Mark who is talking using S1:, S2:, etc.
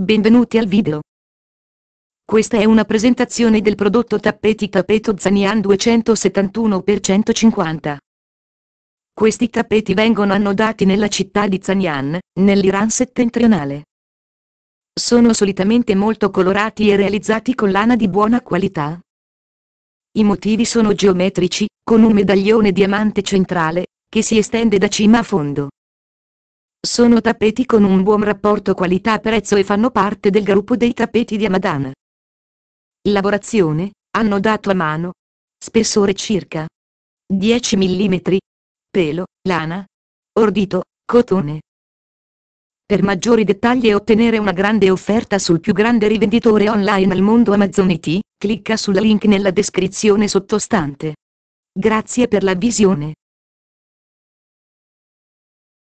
S1: Benvenuti al video. Questa è una presentazione del prodotto tappeti tappeto Zanian 271x150. Questi tappeti vengono annodati nella città di Zanian, nell'Iran settentrionale. Sono solitamente molto colorati e realizzati con lana di buona qualità. I motivi sono geometrici, con un medaglione diamante centrale, che si estende da cima a fondo. Sono tappeti con un buon rapporto qualità-prezzo e fanno parte del gruppo dei tappeti di Amadana. Lavorazione, hanno dato a mano. Spessore circa 10 mm. Pelo, lana. Ordito, cotone. Per maggiori dettagli e ottenere una grande offerta sul più grande rivenditore online al mondo Amazon IT, clicca sul link nella descrizione sottostante. Grazie per la visione.